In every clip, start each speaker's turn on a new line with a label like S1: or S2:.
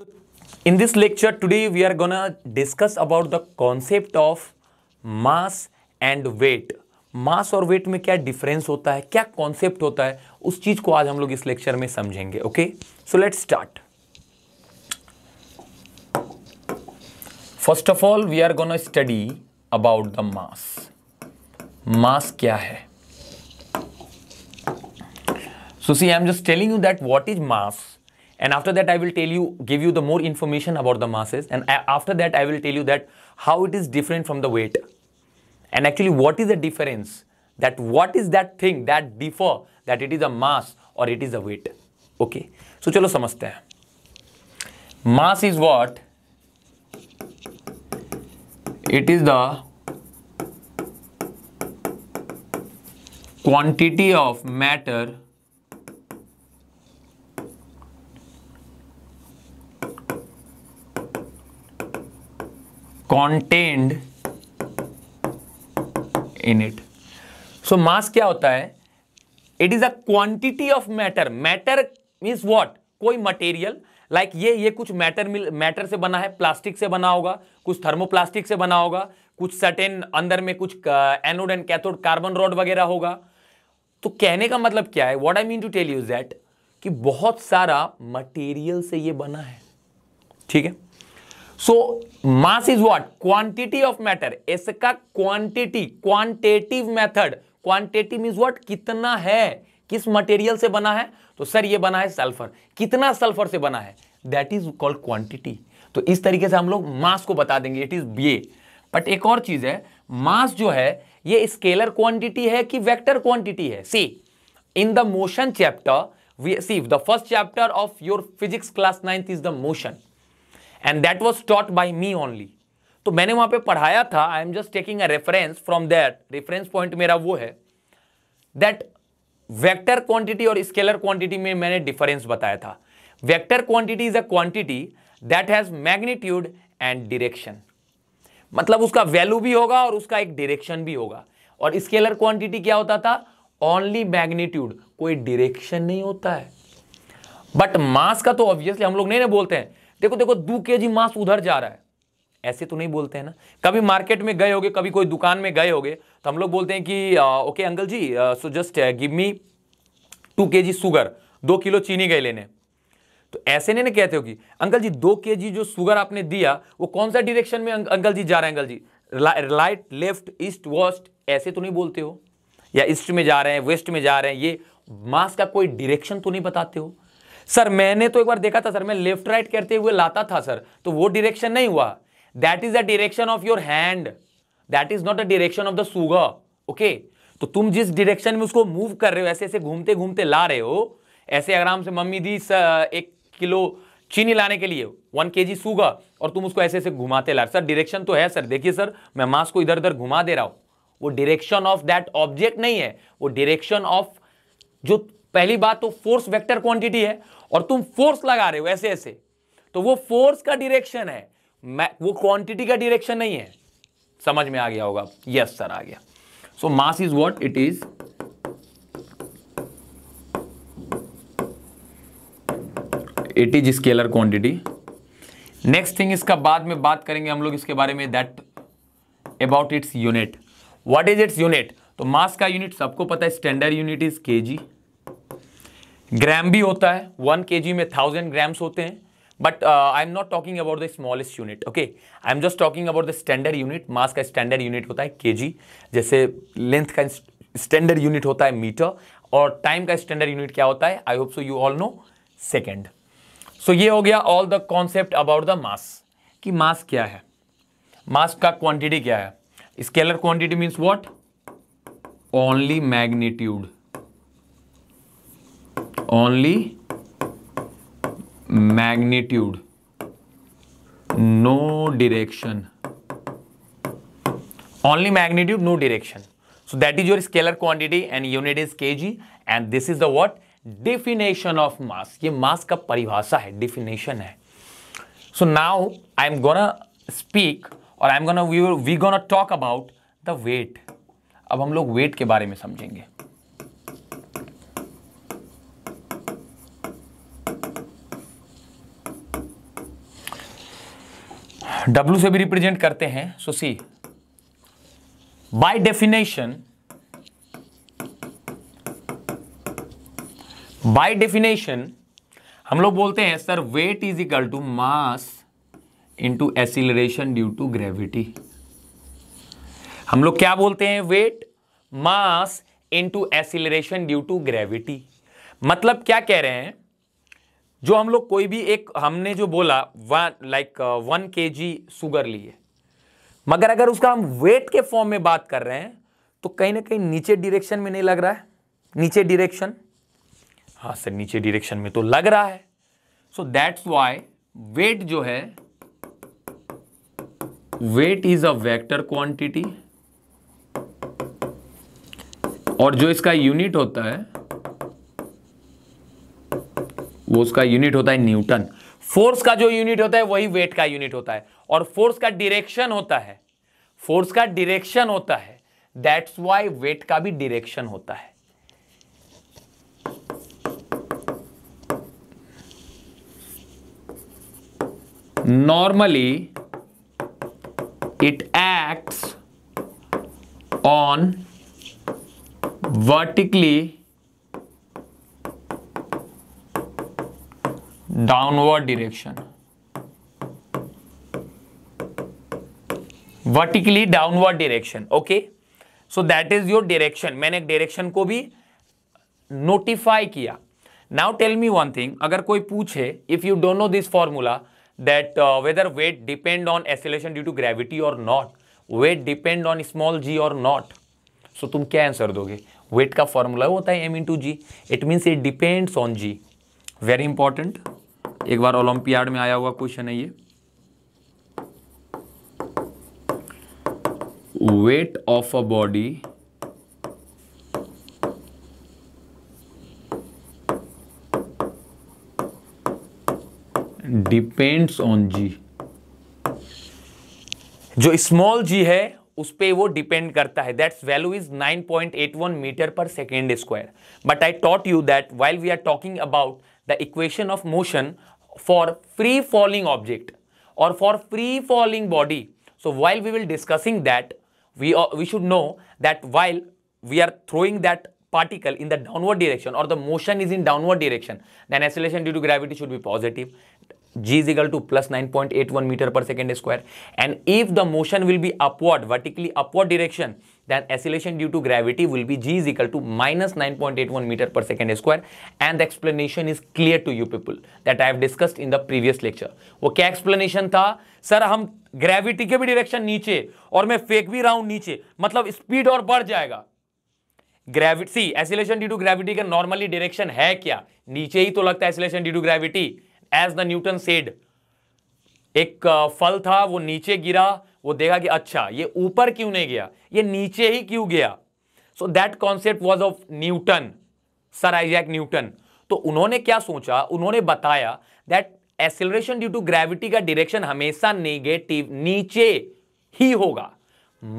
S1: So in this lecture today we are gonna discuss about the concept of mass and मास और wait में क्या difference होता है क्या कॉन्सेप्ट होता है उस चीज को आज हम लोग इस लेक्चर में समझेंगे okay so let start first of all we are gonna study about the mass mass क्या है so see I am just telling you that what is mass and after that i will tell you give you the more information about the masses and after that i will tell you that how it is different from the weight and actually what is the difference that what is that thing that differ that it is a mass or it is a weight okay so chalo samajhte hain mass is what it is the quantity of matter contained in it so mass क्या होता है it is a quantity of matter matter means what कोई material like like ये ये कुछ matter मिल matter से बना है प्लास्टिक से बना होगा कुछ थर्मोप्लास्टिक से बना होगा कुछ सर्टेन अंदर में कुछ anode and cathode carbon rod वगैरह होगा तो कहने का मतलब क्या है what I mean to tell you that कि बहुत सारा मटेरियल से ये बना है ठीक है so mass is what quantity of matter इसका quantity quantitative method quantity means what कितना है किस मटेरियल से बना है तो सर ये बना है सल्फर कितना सल्फर से बना है दैट इज कॉल्ड क्वांटिटी तो इस तरीके से हम लोग मास को बता देंगे इट इज बी बट एक और चीज है मास जो है ये स्केलर क्वांटिटी है कि वेक्टर क्वांटिटी है see in the motion chapter we see the first chapter of your physics class ninth is the motion and that was taught by me only तो मैंने वहां पे पढ़ाया था I am just taking a reference from that reference point मेरा वो है that vector quantity और स्केलर क्वांटिटी में मैंने डिफरेंस बताया था vector quantity is a quantity that has magnitude and direction मतलब उसका वैल्यू भी होगा और उसका एक डिरेक्शन भी होगा और स्केलर क्वांटिटी क्या होता था ओनली मैग्नीट्यूड कोई डिरेक्शन नहीं होता है बट मास का तो ऑब्वियसली हम लोग नहीं ना बोलते हैं देखो देखो दो के जी मांस उधर जा रहा है ऐसे तो नहीं बोलते हैं ना कभी मार्केट में गए होगे कभी कोई दुकान में गए होगे तो हम लोग बोलते हैं कि ah, okay uncle ji so just give me two K G sugar दो किलो चीनी गए लेने तो ऐसे नहीं ना कहते हो कि अंकल जी दो के जी जो शुगर आपने दिया वो कौन सा डिरेक्शन में अंकल जी जा रहे हैं uncle ji right left east west ऐसे तो नहीं बोलते हो या ईस्ट में जा रहे हैं वेस्ट में जा रहे हैं ये मास का कोई डिरेक्शन तो नहीं बताते हो सर मैंने तो एक बार देखा था सर मैं लेफ्ट राइट करते हुए लाता था सर तो वो डिरेक्शन नहीं हुआ that is the direction of your hand that is not a direction of the sugar okay तो तुम जिस डिरेक्शन में उसको मूव कर रहे हो ऐसे ऐसे घूमते घूमते ला रहे हो ऐसे आराम से मम्मी दी एक किलो चीनी लाने के लिए वन के जी सूगा और तुम उसको ऐसे ऐसे घुमाते ला सर डिरेक्शन तो है सर देखिए सर मैं मास्क को इधर उधर घुमा दे रहा हूँ वो डिरेक्शन ऑफ दैट ऑब्जेक्ट नहीं है वो डिरेक्शन ऑफ जो पहली बात तो फोर्स वेक्टर क्वांटिटी है और तुम फोर्स लगा रहे हो ऐसे ऐसे तो वो फोर्स का डिरेक्शन है वो क्वांटिटी का डिरेक्शन नहीं है समझ में आ गया होगा यस सर आ गया so mass is what it is it is scalar quantity next thing इसका बाद में बात करेंगे हम लोग इसके बारे में that about its unit what is its unit तो मास का यूनिट सबको पता है standard unit is KG gram भी होता है वन के में थाउजेंड ग्राम्स होते हैं but I am not talking about the smallest unit okay I am just talking about the standard unit mass का स्टैंडर्ड यूनिट होता है के जैसे लेंथ का स्टैंडर्ड यूनिट होता है मीटर और टाइम का स्टैंडर्ड यूनिट क्या होता है I hope so you all know second so ये हो गया all the concept about the mass कि मास क्या है मास का क्वांटिटी क्या है scalar quantity means what only magnitude only magnitude no direction only magnitude no direction so that is your scalar quantity and unit is K G and this is the what definition of mass ये mass का परिभाषा है definition है सो now I am gonna speak और I am gonna we gonna talk about the weight अब हम लोग wait के बारे में समझेंगे डब्ल्यू से भी रिप्रेजेंट करते हैं so see by definition by definition हम लोग बोलते हैं sir weight is equal to mass into acceleration due to gravity हम लोग क्या बोलते हैं weight mass into acceleration due to gravity मतलब क्या कह रहे हैं जो हम लोग कोई भी एक हमने जो बोला वन लाइक वन के जी शुगर लिए मगर अगर उसका हम वेट के फॉर्म में बात कर रहे हैं तो कहीं ना कहीं नीचे डिरेक्शन में नहीं लग रहा है नीचे डिरेक्शन हाँ सर नीचे डिरेक्शन में तो लग रहा है सो दैट्स वाई वेट जो है weight is a vector quantity और जो इसका यूनिट होता है वो उसका यूनिट होता है न्यूटन फोर्स का जो यूनिट होता है वही वेट का यूनिट होता है और फोर्स का डिरेक्शन होता है फोर्स का डिरेक्शन होता है दैट्स वाई वेट का भी डिरेक्शन होता है normally it acts on vertically downward direction vertically downward direction okay so that is your direction मैंने एक डायरेक्शन को भी नोटिफाई किया now tell me one thing अगर कोई पूछे if you don't know this formula that whether weight depend on acceleration due to gravity और not weight depend on small G और नॉट सो तुम क्या आंसर दोगे वेट का फॉर्मूला होता है M into G it means it depends on G very important एक बार ओलंपियाड में आया हुआ क्वेश्चन है ये weight of a body depends on G जो स्मॉल जी है उस पर वो डिपेंड करता है that's value is 9.81 metre per second square but I taught you that while we are talking about the equation of motion for free falling object or for free falling body. So while we will discussing that, we, uh, we should know that while we are throwing that particle in the downward direction or the motion is in downward direction, then acceleration due to gravity should be positive. g is equal to plus 9.81 meter per second square. And if the motion will be upward, vertically upward direction, then acceleration due to gravity will be g is equal to minus 9.81 meter per second square and the explanation is clear to you people that I have discussed in the previous lecture. wo kya explanation था sir हम gravity के भी direction नीचे और मैं फेंक भी रहा हूं नीचे मतलब स्पीड और बढ़ जाएगा ग्रेविटी सी एसिलेशन ड्यू टू ग्रेविटी का नॉर्मली डायरेक्शन है क्या नीचे ही तो लगता है एसिलेशन ड्यू टू ग्रेविटी एज द न्यूटन सेड एक fal tha wo niche gira वो देखा कि अच्छा ये ऊपर क्यों नहीं गया ये नीचे ही क्यों गया so that concept was of Newton sir Isaac Newton तो उन्होंने क्या सोचा उन्होंने बताया that acceleration due to gravity का डिरेक्शन हमेशा नेगेटिव नीचे ही होगा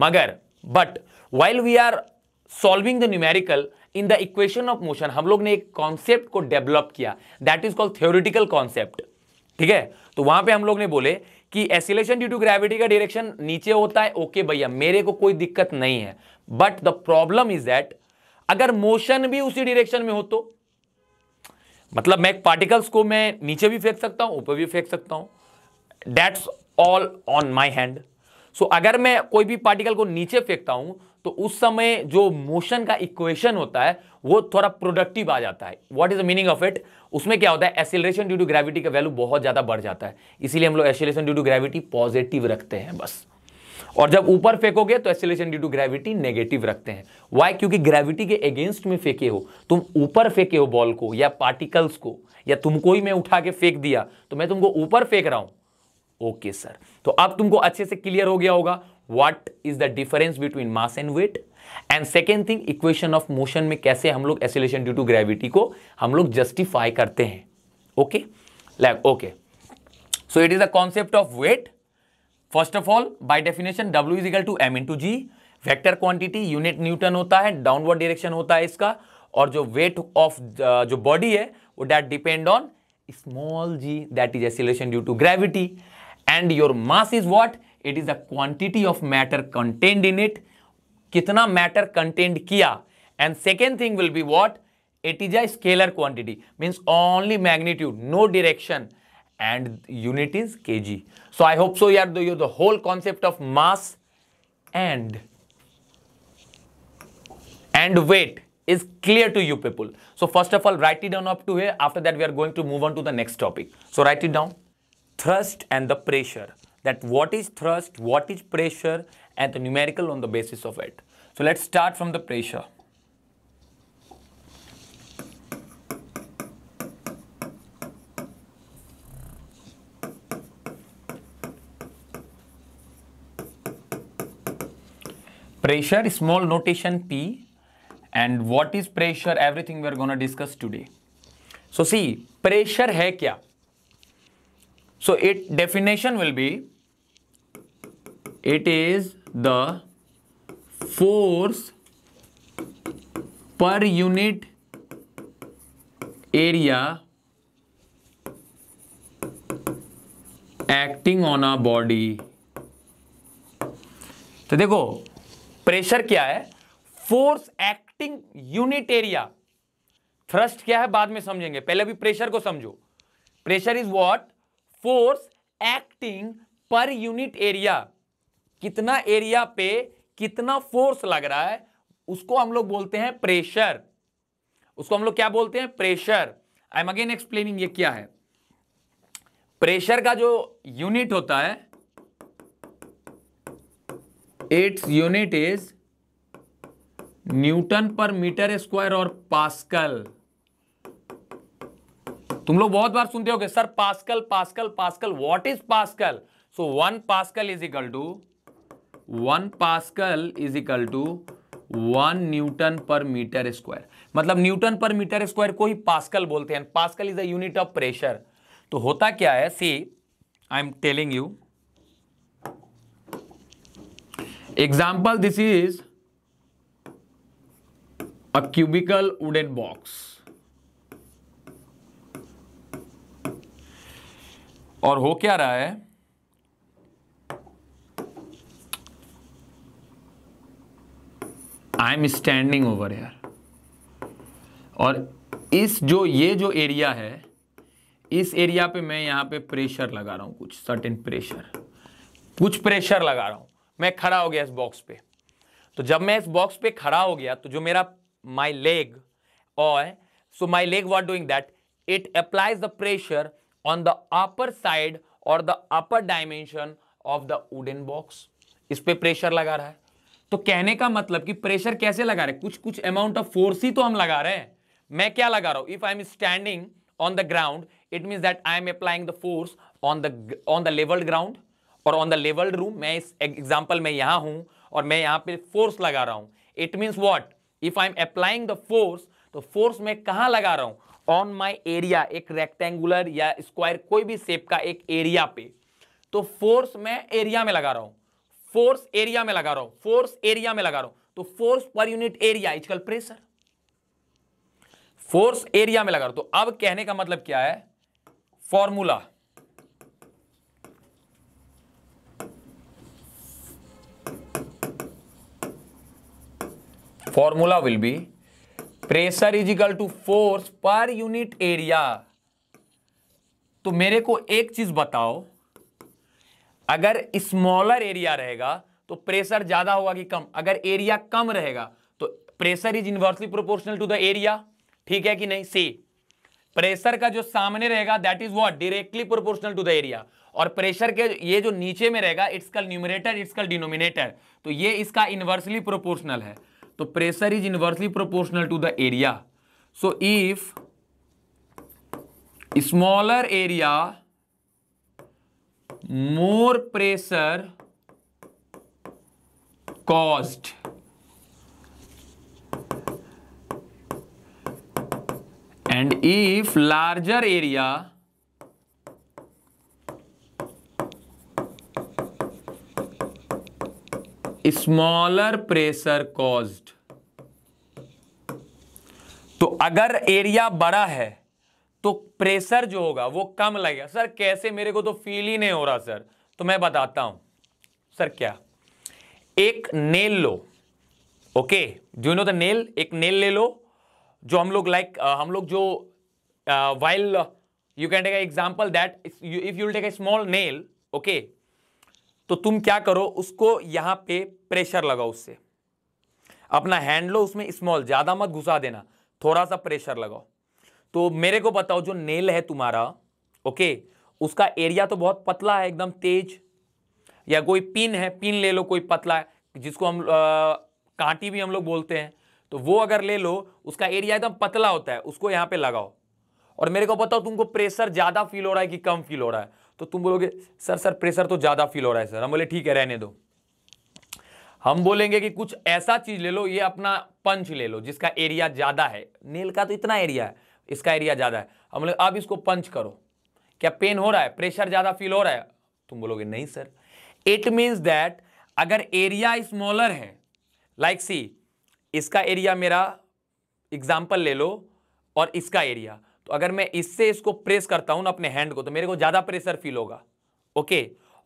S1: मगर but while we are solving the numerical in the equation of motion हम लोग ने एक कॉन्सेप्ट को डेवलप किया that is called theoretical concept ठीक है तो वहां पे हम लोग ने बोले कि एसिलेशन ड्यू टू ग्रेविटी का डायरेक्शन नीचे होता है ओके भैया मेरे को कोई दिक्कत नहीं है but the problem is that अगर मोशन भी उसी डायरेक्शन में हो तो मतलब मैं पार्टिकल्स को मैं नीचे भी फेंक सकता हूं ऊपर भी फेंक सकता हूं that's all on my hand so अगर मैं कोई भी पार्टिकल को नीचे फेंकता हूं तो उस समय जो मोशन का इक्वेशन होता है वो थोड़ा प्रोडक्टिव आ जाता है what is the meaning of it उसमें क्या होता है एसिलेशन ड्यू टू ग्रेविटी का वैल्यू बहुत ज़्यादा बढ़ जाता है इसीलिए हम लोग acceleration due to gravity positive रखते हैं बस और जब ऊपर फेंकोगे तो acceleration due to gravity negative रखते हैं वाई क्योंकि ग्रेविटी के अगेंस्ट में फेंके हो तुम ऊपर फेंके हो बॉल को या पार्टिकल्स को या तुमको ही मैं उठा के फेंक दिया तो मैं तुमको ऊपर फेंक रहा हूं ओके okay, सर तो अब तुमको अच्छे से क्लियर हो गया होगा what is the difference between mass and weight and second thing equation of motion में कैसे हम लोग एसिलेशन ड्यू टू ग्रेविटी को हम लोग जस्टिफाई करते हैं okay like okay so it is the concept of weight first of all by definition W is equal to M into G vector quantity unit newton होता है downward direction होता है इसका और जो वेट ऑफ uh, जो body है वो that depend on small G that is acceleration due to gravity and your mass is what It is is quantity of matter contained in it. It matter contained kia. And second thing will be what? it is a scalar quantity means only magnitude no direction and unit is kg so i hope so You the, the whole concept of mass and and weight is clear to you people so first of all write it down up to here after that we are going to move on to the next topic so write it down thrust and the pressure that what is thrust, what is pressure and the numerical on the basis of it. So let's start from the pressure. Pressure, small notation P and what is pressure, everything we are going to discuss today. So see, pressure है क्या? so it definition will be it is the force per unit area acting on a body तो देखो pressure क्या है force acting unit area thrust क्या है बाद में समझेंगे पहले भी प्रेशर को समझो pressure is what force acting per unit area कितना एरिया पे कितना फोर्स लग रहा है उसको हम लोग बोलते हैं प्रेशर उसको हम लोग क्या बोलते हैं pressure I am again explaining ये क्या है प्रेशर का जो यूनिट होता है its unit is newton per metre square और पास्कल तुम लोग बहुत बार सुनते हो गए sir pascal pascal pascal what is pascal so one pascal is equal to one pascal is equal to one newton per metre square मतलब newton per metre square को ही पास्कल बोलते हैं pascal is a unit of pressure तो होता क्या है see I am telling you example this is a cubical wooden box और हो क्या रहा है I am standing over here और इस जो ये जो एरिया है इस एरिया पे मैं यहां पे प्रेशर लगा रहा हूं कुछ सर्टेन प्रेशर कुछ प्रेशर लगा रहा हूं मैं खड़ा हो गया इस बॉक्स पे तो जब मैं इस बॉक्स पे खड़ा हो गया तो जो मेरा माई लेग और so my leg what doing that it applies the pressure on the upper side or the upper dimension of the wooden box इस पे प्रेशर लगा रहा है तो कहने का मतलब कि प्रेशर कैसे लगा रहे कुछ कुछ अमाउंट ऑफ फोर्स ही तो हम लगा रहे हैं मैं क्या लगा रहा हूं if I am standing on the ground it mean that I am applying the force on the on the levelled ground और ऑन द लेवल्ड रूम मैं इस एग्जाम्पल में यहां हूं और मैं यहां पे फोर्स लगा रहा हूं it means what if I am applying the force तो फोर्स मैं कहां लगा रहा हूं ऑन माई एरिया एक रेक्टेंगुलर या स्क्वायर कोई भी शेप का एक एरिया पे तो फोर्स मैं एरिया में लगा रहा हूं फोर्स एरिया में लगा रहा हूं फोर्स एरिया में लगा रहा हूं तो force per unit area is equal pressure force area में लगा रहा हूं तो अब कहने का मतलब क्या है formula formula will be pressure is equal to force per unit area तो मेरे को एक चीज बताओ अगर स्मॉलर एरिया रहेगा तो प्रेशर ज्यादा होगा कि कम अगर एरिया कम रहेगा तो pressure is inversely proportional to the area ठीक है कि नहीं सी प्रेशर का जो सामने रहेगा that is what directly proportional to the area और प्रेशर के ये जो नीचे में रहेगा इट्स कल न्यूमिनेटर इट्स कल डिनोमिनेटर तो ये इसका इन्वर्सली प्रोपोर्शनल है तो pressure is inversely proportional to the area so if smaller area more pressure caused and if larger area smaller pressure caused तो अगर एरिया बड़ा है तो प्रेशर जो होगा वो कम लगेगा सर कैसे मेरे को तो फील ही नहीं हो रहा सर तो मैं बताता हूं सर क्या एक नेल लो okay do know the nail एक नेल ले लो जो हम लोग लाइक हम लोग जो while you can take example that if you take a small nail okay तो तुम क्या करो उसको यहां पे प्रेशर लगाओ उससे अपना हैंड लो उसमें स्मॉल ज्यादा मत घुसा देना थोड़ा सा प्रेशर लगाओ तो मेरे को बताओ जो नेल है तुम्हारा ओके उसका एरिया तो बहुत पतला है एकदम तेज या कोई पिन है पिन ले लो कोई पतला है जिसको हम आ, कांटी भी हम लोग बोलते हैं तो वो अगर ले लो उसका एरिया एकदम पतला होता है उसको यहां पे लगाओ और मेरे को बताओ तुमको प्रेशर ज़्यादा फील हो रहा है कि कम फील हो रहा है तो तुम बोलोगे सर सर प्रेशर तो ज़्यादा फील हो रहा है सर हम बोले ठीक है रहने दो हम बोलेंगे कि कुछ ऐसा चीज़ ले लो ये अपना पंच ले लो जिसका एरिया ज़्यादा है नेल का तो इतना एरिया है इसका एरिया ज़्यादा है हम बोले अब इसको पंच करो क्या पेन हो रहा है प्रेशर ज़्यादा फील हो रहा है तुम बोलोगे नहीं सर इट मीन्स दैट अगर एरिया स्मॉलर है लाइक सी इसका एरिया मेरा एग्जाम्पल ले लो और इसका एरिया तो अगर मैं इससे इसको प्रेस करता हूं ना अपने हैंड को तो मेरे को ज़्यादा प्रेशर फील होगा ओके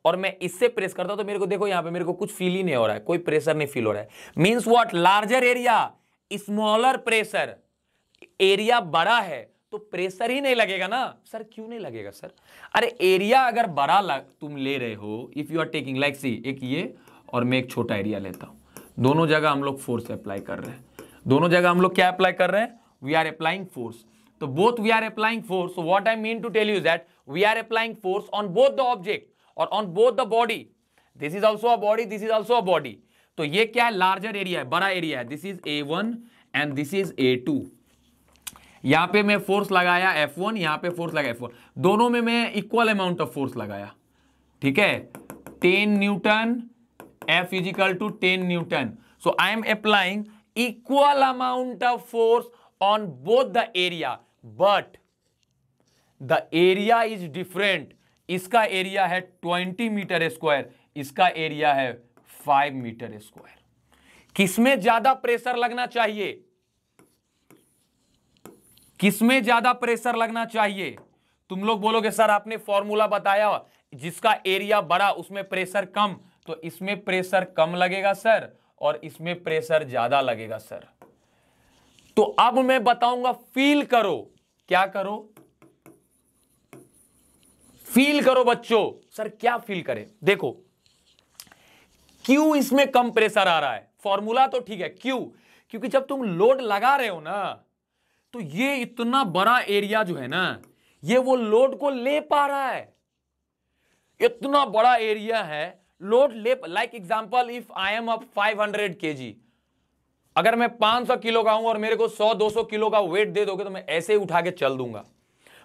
S1: और मैं इससे प्रेस करता हूं तो मेरे को देखो यहां पे मेरे को कुछ फील ही नहीं हो रहा है कोई प्रेशर नहीं फील हो रहा है means what larger area smaller pressure area बड़ा है तो प्रेशर ही नहीं लगेगा ना सर क्यों नहीं लगेगा सर अरे एरिया अगर बड़ा लग तुम ले रहे हो if you are taking like see एक ये और मैं एक छोटा एरिया लेता हूं दोनों जगह हम लोग फोर्स अप्लाई कर रहे हैं दोनों जगह हम लोग क्या अप्लाई कर रहे हैं वी आर अप्लाइंग फोर्स तो both we are applying force what I mean to tell you that we are applying force on both the object और on both the body this is also a body this is also a body तो ये क्या है larger area है बड़ा area है this is A one and this is A two यहां पे मैं फोर्स लगाया F1 वन यहां पर फोर्स लगाया F1 दोनों में मैं इक्वल अमाउंट ऑफ फोर्स लगाया ठीक है 10 newton F is equal to 10 newton so I am applying equal amount of force on both the area but the area is different इसका एरिया है 20 मीटर स्क्वायर इसका एरिया है 5 मीटर स्क्वायर किसमें ज्यादा pressure लगना चाहिए किसमें ज्यादा प्रेशर लगना चाहिए तुम लोग बोलोगे सर आपने फॉर्मूला बताया जिसका एरिया बड़ा उसमें प्रेशर कम तो इसमें प्रेशर कम लगेगा सर और इसमें प्रेशर ज्यादा लगेगा सर तो अब मैं बताऊंगा फील करो क्या करो फील करो बच्चों सर क्या फील करें देखो क्यों इसमें कम प्रेशर आ रहा है फॉर्मूला तो ठीक है क्यों क्योंकि जब तुम लोड लगा रहे हो ना तो ये इतना बड़ा एरिया जो है ना ये वो लोड को ले पा रहा है इतना बड़ा एरिया है लोड ले like example if I am up 500 KG अगर मैं 500 किलो का हूं और मेरे को 100-200 किलो का वेट दे दोगे तो मैं ऐसे ही उठा के चल दूंगा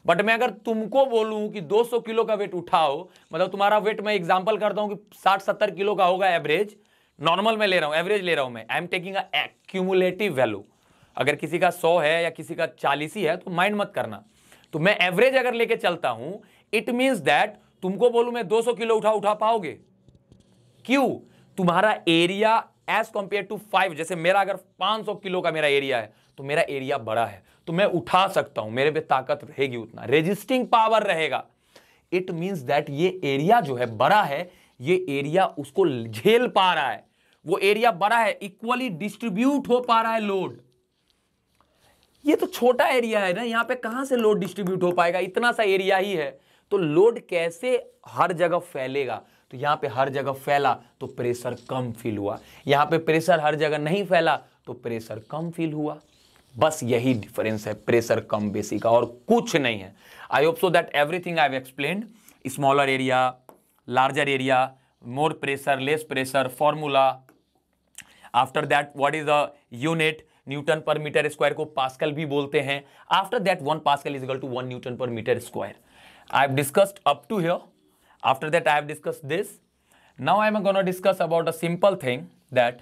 S1: बट मैं अगर तुमको बोलूं कि 200 किलो का वेट उठाओ मतलब तुम्हारा वेट मैं एग्जांपल करता हूं कि 60-70 किलो का होगा एवरेज नॉर्मल मैं ले रहा हूं एवरेज ले रहा हूं मैं I am taking accumulative value अगर किसी का सौ है या किसी का चालीस ही है तो माइंड मत करना तो मैं एवरेज अगर लेके चलता हूं इट मीन्स दैट तुमको बोलूं मैं 200 किलो उठा उठा पाओगे क्यों तुम्हारा area as compare to five जैसे मेरा अगर 500 किलो का मेरा एरिया है तो मेरा एरिया बड़ा है तो मैं उठा सकता हूं मेरे पे ताकत रहेगी उतना रेजिस्टिंग पावर रहेगा इट मीन्स दैट ये एरिया जो है बड़ा है ये एरिया उसको झेल पा रहा है वो एरिया बड़ा है इक्वली डिस्ट्रीब्यूट हो पा रहा है लोड ये तो छोटा एरिया है ना यहां पे कहां से लोड डिस्ट्रीब्यूट हो पाएगा इतना सा एरिया ही है तो लोड कैसे हर जगह फैलेगा तो यहां पे हर जगह फैला तो प्रेशर कम फील हुआ यहां पे प्रेशर हर जगह नहीं फैला तो प्रेशर कम फील हुआ बस यही डिफरेंस है प्रेशर कम बेसी का और कुछ नहीं है I hope so that everything I have explain smaller area larger area more pressure less pressure formula after that what is the unit newton per metre square को पास्कल भी बोलते हैं after that one pascal is equal to one newton per metre square I have discussed up to here After that, I have discussed this. Now I am going to discuss about a simple thing that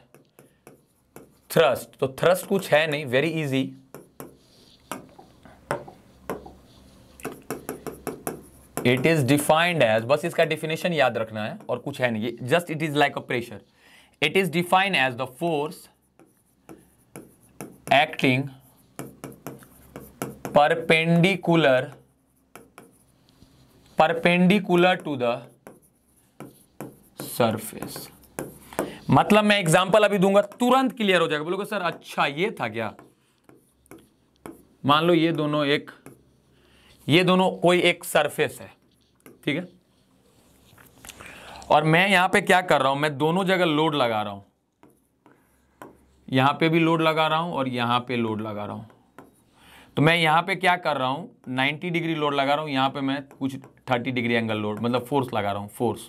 S1: thrust. so thrust kuch hai nahi very easy. It is defined as बस इसका definition याद रखना है और कुछ है नहीं just it is like a pressure it is defined as the force acting perpendicular perpendicular to the surface मतलब मैं एग्जांपल अभी दूंगा तुरंत क्लियर हो जाएगा बोलोगे सर अच्छा ये था क्या मान लो ये दोनों एक ये दोनों कोई एक सरफेस है ठीक है और मैं यहां पे क्या कर रहा हूं मैं दोनों जगह लोड लगा रहा हूं यहां पे भी लोड लगा रहा हूं और यहां पे लोड लगा रहा हूं तो मैं यहाँ पे क्या कर रहा हूँ 90 डिग्री लोड लगा रहा हूँ यहाँ पे मैं कुछ 30 डिग्री एंगल लोड मतलब फोर्स लगा रहा हूँ force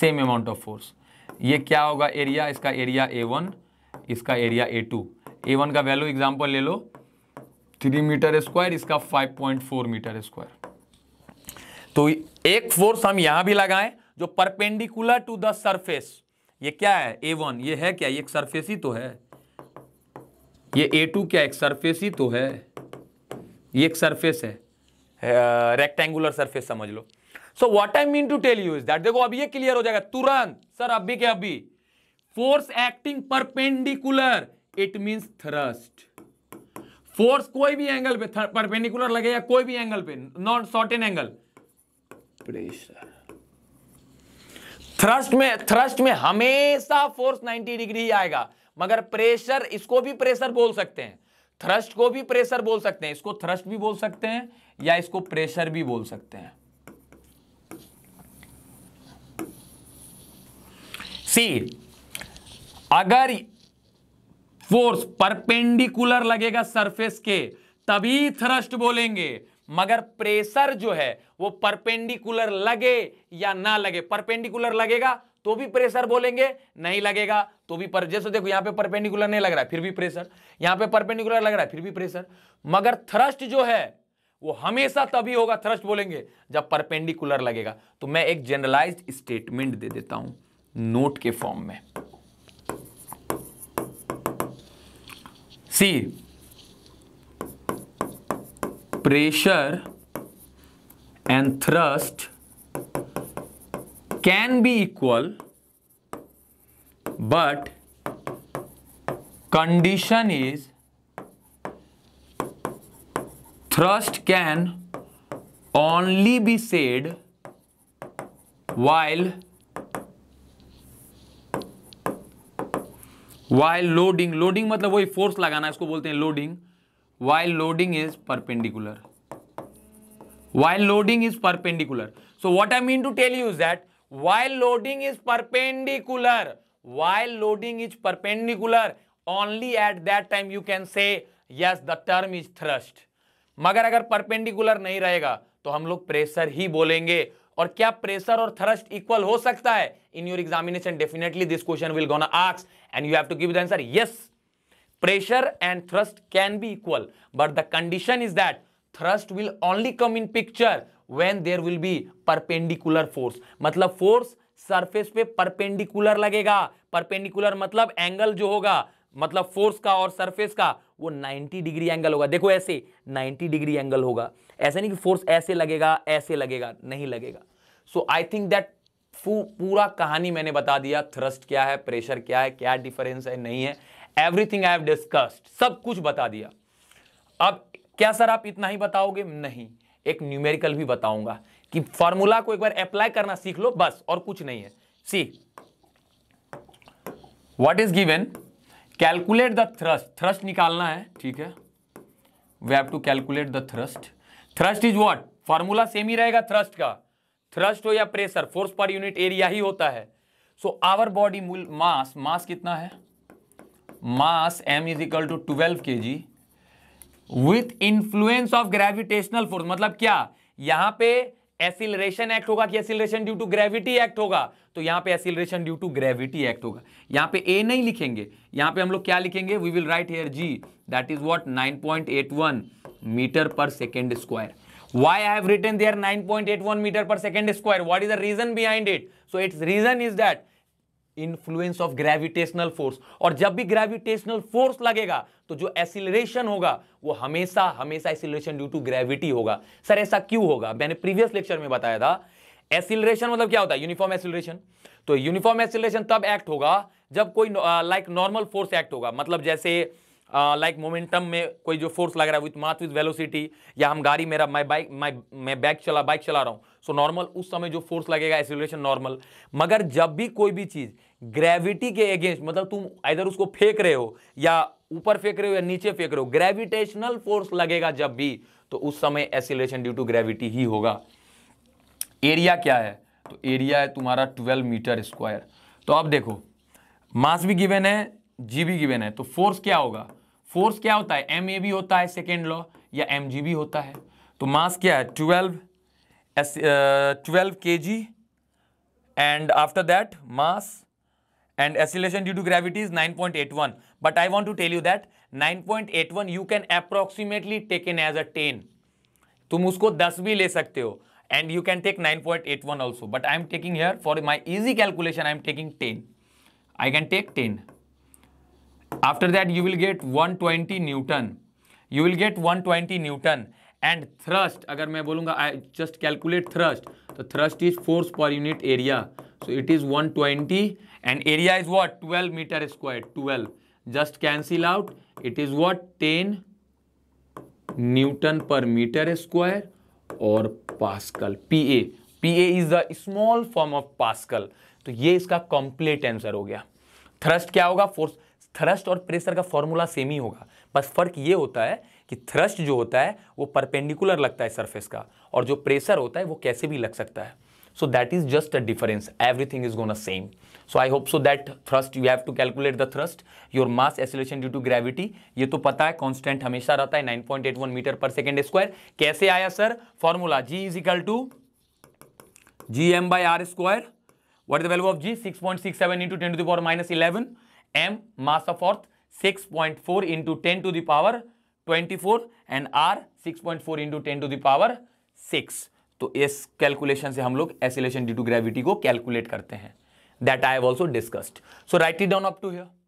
S1: same amount of force ये क्या होगा एरिया इसका एरिया ए वन इसका area A two A one का वैल्यू एग्जाम्पल ले लो थ्री मीटर स्क्वायर इसका five point four metre square तो एक फोर्स हम यहाँ भी लगाएं जो परपेंडिकुलर टू द सर्फेस ये क्या है ए वन ये है क्या ये एक सरफेस ही तो है ये ए टू क्या एक सरफेस ही तो है ये एक सरफेस है रेक्टेंगुलर सरफेस समझ लो so what I mean to tell you is that देखो अब ये क्लियर हो जाएगा तुरंत सर अभी के अभी force acting perpendicular it means thrust force कोई भी एंगल पे परपेंडिकुलर लगे या कोई भी एंगल पे not short an angle pressure thrust में थ्रस्ट में हमेशा फोर्स 90 डिग्री आएगा मगर प्रेशर इसको भी प्रेशर बोल सकते हैं थ्रस्ट को भी प्रेशर बोल सकते हैं इसको थ्रस्ट भी बोल सकते हैं या इसको प्रेशर भी बोल सकते हैं सी अगर फोर्स परपेंडिकुलर लगेगा सरफेस के तभी थ्रस्ट बोलेंगे मगर प्रेशर जो है वो परपेंडिकुलर लगे या ना लगे परपेंडिकुलर लगेगा तो भी प्रेशर बोलेंगे नहीं लगेगा तो भी पर जैसे देखो यहां पे परपेंडिकुलर नहीं लग रहा है फिर भी प्रेशर यहां पे परपेंडिकुलर लग रहा है फिर भी प्रेशर मगर थ्रस्ट जो है वो हमेशा तभी होगा थ्रस्ट बोलेंगे जब परपेंडिकुलर लगेगा तो मैं एक जनरलाइज स्टेटमेंट दे देता हूं नोट के फॉर्म में see pressure and thrust can be equal but condition is thrust can only be said while while loading loading मतलब वही फोर्स लगाना इसको बोलते हैं loading while loading is perpendicular while loading is perpendicular so what I mean to tell you is that while loading is perpendicular while loading is perpendicular only at that time you can say yes the term is thrust मगर अगर perpendicular नहीं रहेगा तो हम लोग pressure ही बोलेंगे और क्या प्रेशर और थ्रस्ट इक्वल हो सकता है in your examination definitely this question will gonna ask and you have to give the answer yes pressure and thrust can be equal but the condition is that thrust will only come in picture when there will be perpendicular force मतलब force surface पे perpendicular लगेगा perpendicular मतलब angle जो होगा मतलब force का और surface का वो 90 डिग्री एंगल होगा देखो ऐसे 90 डिग्री एंगल होगा ऐसे नहीं कि फोर्स ऐसे लगेगा ऐसे लगेगा नहीं लगेगा सो आई थिंक दैट पूरा कहानी मैंने बता दिया थ्रस्ट क्या है प्रेशर क्या है क्या डिफरेंस है नहीं है एवरीथिंग आई हैव डिस्कस्ड सब कुछ बता दिया अब क्या सर आप इतना ही बताओगे नहीं एक न्यूमेरिकल भी बताऊंगा कि फॉर्मूला को एक बार अप्लाई करना सीख लो बस और कुछ नहीं है see what is given calculate the thrust thrust निकालना है ठीक है we have to calculate the thrust thrust is what formula same ही रहेगा थ्रस्ट का थ्रस्ट हो या pressure force per unit area ही होता है so our body mass mass कितना है mass M is equal to twelve K G with influence of gravitational force मतलब क्या यहां पे एसिलेशन एक्ट होगा कि acceleration due to gravity act होगा तो यहां पे acceleration due to gravity act होगा यहां पे ए नहीं लिखेंगे यहां पे हम लोग क्या लिखेंगे we will write here G that is what 9.81 metre per second square why i have written there 9.81 meter per second square what is the reason behind it so its reason is that influence of gravitational force और जब भी gravitational force लगेगा तो जो acceleration होगा वो हमेशा हमेशा एसिलरेशन ड्यू टू ग्रेविटी होगा सर ऐसा क्यों होगा मैंने प्रीवियस लेक्चर में बताया था एसिलरेशन मतलब क्या होता है यूनिफॉर्म एसिलरेशन तो यूनिफॉर्म एसिलरेशन तब एक्ट होगा जब कोई लाइक नॉर्मल फोर्स एक्ट होगा मतलब जैसे लाइक मोमेंटम में कोई जो फोर्स लग रहा है विथ माथ विथ वेलोसिटी या हम गाड़ी मेरा माई बाइक माई मैं बैक चला बाइक चला रहा हूँ सो नॉर्मल उस समय जो फोर्स लगेगा एसिलेशन नॉर्मल मगर जब भी कोई भी चीज़ ग्रेविटी के अगेंस्ट मतलब तुम इधर उसको फेंक रहे हो या ऊपर फेंक रहे हो या नीचे फेंक रहे हो ग्रेविटेशनल फोर्स लगेगा जब भी तो उस समय एसिलेशन ड्यू टू ग्रेविटी ही होगा एरिया क्या है तो एरिया है तुम्हारा 12 मीटर स्क्वायर तो अब देखो मास भी गिवन है जी जीबी गिवेन है तो फोर्स क्या होगा फोर्स क्या होता है एम ए बी होता है सेकेंड लॉ या एम जी बी होता है तो मास क्या है twelve S twelve K and after that mass and acceleration due to gravity is 9.81 point eight one but I want to tell you that nine point eight one you can approximately take in as a ten तुम उसको दस भी ले सकते हो and you can take nine point eight one also but I am taking here for my easy calculation I am taking ten I can take ten after that you will get 120 newton you will get 120 newton and thrust अगर मैं बोलूँगा I just calculate thrust तो thrust is force per unit area so it is 120 and area is what 12 metre square 12 just cancel out it is what 10 newton per metre square और pascal P A P A is the small form of pascal तो ये इसका complete answer हो गया thrust क्या होगा force thrust और pressure का फॉर्मूला सेम ही होगा बस फर्क ये होता है कि थ्रस्ट जो होता है वो परपेंडिकुलर लगता है सरफेस का और जो प्रेशर होता है वो कैसे भी लग सकता है that is just a difference everything is gone a same so I hope so that thrust you have to calculate the thrust your mass acceleration due to gravity ये तो पता है कॉन्स्टेंट हमेशा रहता है 9.81 मीटर पर सेकेंड स्क्वायर कैसे आया sir formula G is equal to G M by R square what the value of G six point six seven into ten to the power minus eleven M mass of earth six point four into ten to the power twenty four and R six point four into ten to the power six तो इस calculation से हम लोग acceleration due to gravity को calculate करते हैं that I have also discussed so write it down up to here